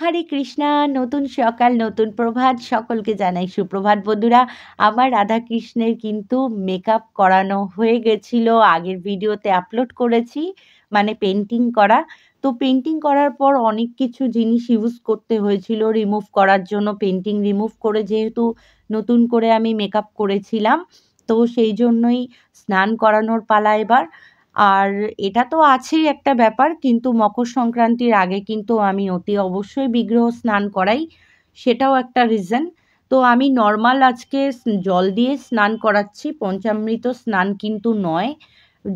হরে কৃষ্ণা নতুন সকাল নতুন প্রভাত সকলকে জানাই সুপ্রভাত বন্ধুরা আমার রাধা কৃষ্ণের কিন্তু মেকআপ করানো হয়ে গেছিল আগের ভিডিওতে আপলোড করেছি মানে পেন্টিং করা তো পেন্টিং করার পর অনেক কিছু জিনিস ইউজ করতে হয়েছিল রিমুভ করার জন্য পেন্টিং রিমুভ করে যেহেতু নতুন করে আমি মেকআপ করেছিলাম তো সেই জন্যই স্নান করানোর পালা এবার আর এটা তো আছেই একটা ব্যাপার কিন্তু মকর সংক্রান্তির আগে কিন্তু আমি অতি অবশ্যই বিগ্রহ স্নান করাই সেটাও একটা রিজন তো আমি নর্মাল আজকে জল দিয়ে স্নান করাচ্ছি পঞ্চামৃত স্নান কিন্তু নয়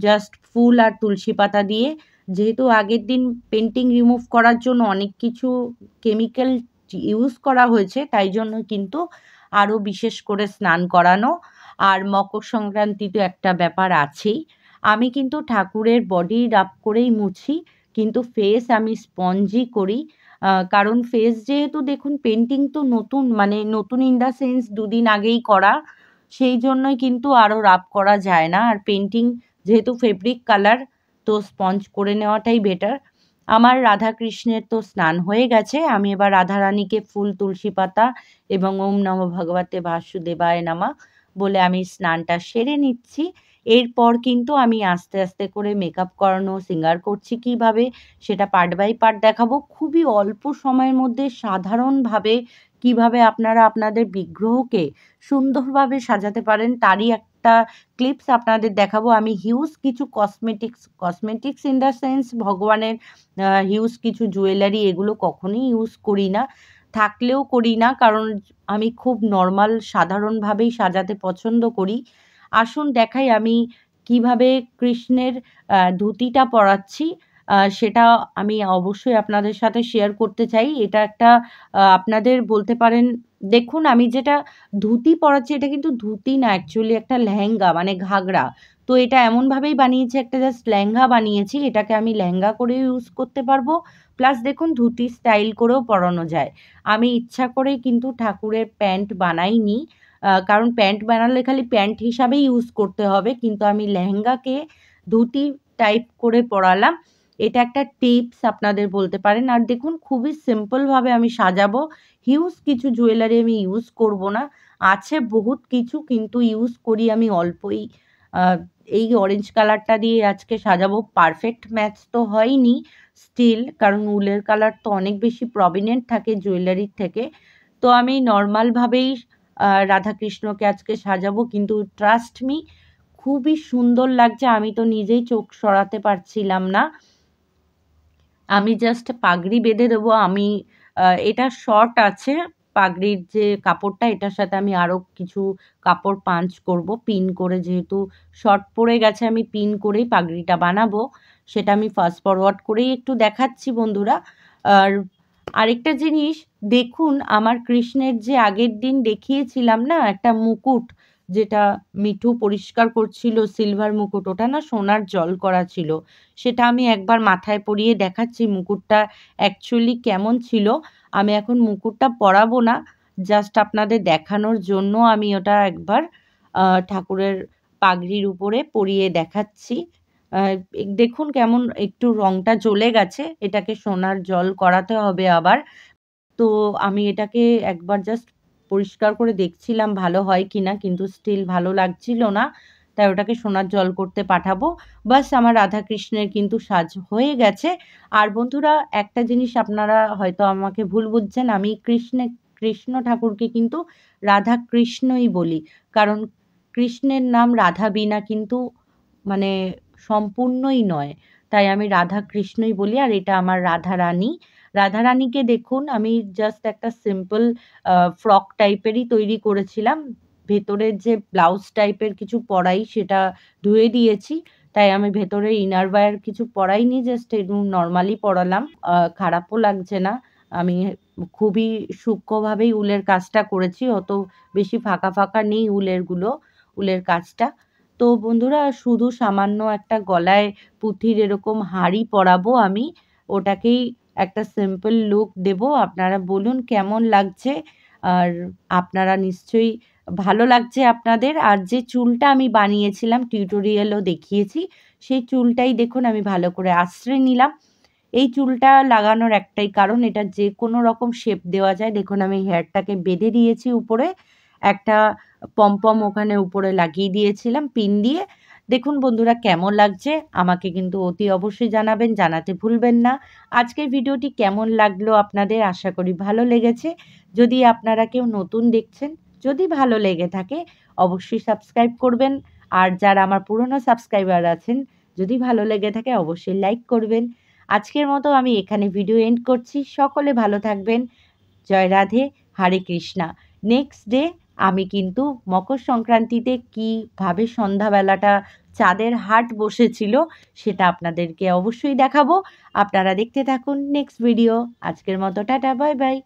জাস্ট ফুল আর তুলসী পাতা দিয়ে যেহেতু আগের দিন পেন্টিং রিমুভ করার জন্য অনেক কিছু কেমিক্যাল ইউজ করা হয়েছে তাই জন্য কিন্তু আরও বিশেষ করে স্নান করানো আর মকর সংক্রান্তি তো একটা ব্যাপার আছেই আমি কিন্তু ঠাকুরের বডি রাব করেই মুছি কিন্তু ফেস আমি স্পঞ্জি করি কারণ ফেস যেহেতু দেখুন পেন্টিং তো নতুন মানে নতুন ইন দ্য সেন্স দুদিন আগেই করা সেই জন্যই কিন্তু আরও রাব করা যায় না আর পেন্টিং যেহেতু ফেব্রিক কালার তো স্পঞ্জ করে নেওয়াটাই বেটার আমার রাধা কৃষ্ণের তো স্নান হয়ে গেছে আমি এবার রাধারানীকে ফুল তুলসী পাতা এবং ওম নম ভগবতে বাসুদেবায় নামা বলে আমি স্নানটা সেরে নিচ্ছি এরপর কিন্তু আমি আস্তে আস্তে করে মেকআপ করানো সিঙ্গার করছি কিভাবে সেটা পার্ট বাই পার্ট দেখাবো খুবই অল্প সময়ের মধ্যে সাধারণভাবে কিভাবে আপনারা আপনাদের বিগ্রহকে সুন্দরভাবে সাজাতে পারেন তারই একটা ক্লিপস আপনাদের দেখাবো আমি হিউজ কিছু cosmetics cosmetics in the sense ভগবানের হিউজ কিছু জুয়েলারি এগুলো কখনোই ইউজ করি না থাকলেও করি না কারণ আমি খুব নর্মাল সাধারণভাবেই সাজাতে পছন্দ করি আসুন দেখাই আমি কিভাবে কৃষ্ণের ধুতিটা পরাচ্ছি সেটা আমি অবশ্যই আপনাদের সাথে শেয়ার করতে চাই এটা একটা আপনাদের বলতে পারেন দেখুন আমি যেটা ধুতি পরাচ্ছি এটা কিন্তু ধুতি না অ্যাকচুয়ালি একটা লেহেঙ্গা মানে ঘাগড়া তো এটা এমনভাবেই বানিয়েছি একটা জাস্ট লেহেঙ্গা বানিয়েছি এটাকে আমি লেহেঙ্গা করে ইউজ করতে পারবো প্লাস দেখুন ধুতি স্টাইল করেও পরানো যায় আমি ইচ্ছা করে কিন্তু ঠাকুরের প্যান্ট বানাইনি কারণ প্যান্ট বানালে খালি প্যান্ট হিসাবেই ইউজ করতে হবে কিন্তু আমি লেহেঙ্গাকে ধুতি টাইপ করে পরালাম এটা একটা টিপস আপনাদের বলতে পারেন আর দেখুন খুবই সিম্পলভাবে আমি সাজাবো হিউজ কিছু জুয়েলারি আমি ইউজ করব না আছে বহুত কিছু কিন্তু ইউজ করি আমি অল্পই এই অরেঞ্জ কালারটা দিয়ে আজকে সাজাবো পারফেক্ট ম্যাচ তো হয়নি স্টিল কারণ উলের কালার তো অনেক বেশি প্রভিনেন্ট থাকে জুয়েলারির থেকে তো আমি নর্মালভাবেই রাধাকৃষ্ণকে আজকে সাজাবো কিন্তু ট্রাস্ট মি খুবই সুন্দর লাগছে আমি তো নিজেই চোখ সরাতে পারছিলাম না আমি জাস্ট পাগড়ি বেঁধে দেবো আমি এটা শর্ট আছে পাগড়ির যে কাপড়টা এটার সাথে আমি আরও কিছু কাপড় পাঞ্চ করব পিন করে যেহেতু শর্ট পরে গেছে আমি পিন করেই পাগড়িটা বানাবো সেটা আমি ফাস্ট ফরওয়ার্ড করেই একটু দেখাচ্ছি বন্ধুরা আর আরেকটা জিনিস দেখুন আমার কৃষ্ণের যে আগের দিন দেখিয়েছিলাম না একটা মুকুট যেটা মিঠু পরিষ্কার করছিল সিলভার মুকুট ওটা না সোনার জল করা ছিল সেটা আমি একবার মাথায় পরিয়ে দেখাচ্ছি মুকুটটা অ্যাকচুয়ালি কেমন ছিল আমি এখন মুকুটটা পরাবো না জাস্ট আপনাদের দেখানোর জন্য আমি ওটা একবার ঠাকুরের পাগড়ির উপরে পরিয়ে দেখাচ্ছি দেখুন কেমন একটু রঙটা চলে গেছে এটাকে সোনার জল করাতে হবে আবার তো আমি এটাকে একবার জাস্ট পরিষ্কার করে দেখছিলাম ভালো হয় কি না কিন্তু স্টিল ভালো লাগছিল না তাই ওটাকে সোনার জল করতে পাঠাবো বাস আমার রাধাকৃষ্ণের কিন্তু সাজ হয়ে গেছে আর বন্ধুরা একটা জিনিস আপনারা হয়তো আমাকে ভুল বুঝছেন আমি কৃষ্ণে কৃষ্ণ ঠাকুরকে কিন্তু রাধা কৃষ্ণই বলি কারণ কৃষ্ণের নাম রাধা বিনা কিন্তু মানে সম্পূর্ণই নয় তাই আমি রাধা কৃষ্ণই বলি আর এটা আমার রাধা রানী রাধা রানীকে দেখুন আমি জাস্ট একটা সিম্পল ফ্রক টাইপেরই তৈরি করেছিলাম ভেতরের যে ব্লাউজ টাইপের কিছু পরাই সেটা ধুয়ে দিয়েছি তাই আমি ভেতরে ইনার ইনারওয়্যার কিছু পরাইনি জাস্ট নর্মালি পরালাম খারাপও লাগছে না আমি খুবই সূক্ষ্মভাবেই উলের কাজটা করেছি অত বেশি ফাঁকা ফাঁকা নেই উলেরগুলো উলের কাজটা তো বন্ধুরা শুধু সামান্য একটা গলায় পুঁথির এরকম হাড়ি পরাবো আমি ওটাকেই একটা সিম্পল লুক দেব আপনারা বলুন কেমন লাগছে আর আপনারা নিশ্চয়ই ভালো লাগছে আপনাদের আর যে চুলটা আমি বানিয়েছিলাম টিউটোরিয়ালও দেখিয়েছি সেই চুলটাই দেখুন আমি ভালো করে আশ্রয় নিলাম এই চুলটা লাগানোর একটাই কারণ এটা যে কোনো রকম শেপ দেওয়া যায় দেখুন আমি হেয়ারটাকে বেঁধে দিয়েছি উপরে একটা পম ওখানে উপরে লাগিয়ে দিয়েছিলাম পিন দিয়ে দেখুন বন্ধুরা কেমন লাগছে আমাকে কিন্তু অতি অবশ্যই জানাবেন জানাতে ভুলবেন না আজকের ভিডিওটি কেমন লাগলো আপনাদের আশা করি ভালো লেগেছে যদি আপনারা কেউ নতুন দেখছেন যদি ভালো লেগে থাকে অবশ্যই সাবস্ক্রাইব করবেন আর যারা আমার পুরনো সাবস্ক্রাইবার আছেন যদি ভালো লেগে থাকে অবশ্যই লাইক করবেন আজকের মতো আমি এখানে ভিডিও এন্ড করছি সকলে ভালো থাকবেন জয় রাধে হরে কৃষ্ণা নেক্সট ডে আমি কিন্তু মকর সংক্রান্তিতে কীভাবে সন্ধ্যাবেলাটা চাঁদের হাট বসেছিল সেটা আপনাদেরকে অবশ্যই দেখাবো আপনারা দেখতে থাকুন নেক্সট ভিডিও আজকের মতো টাটা বাই বাই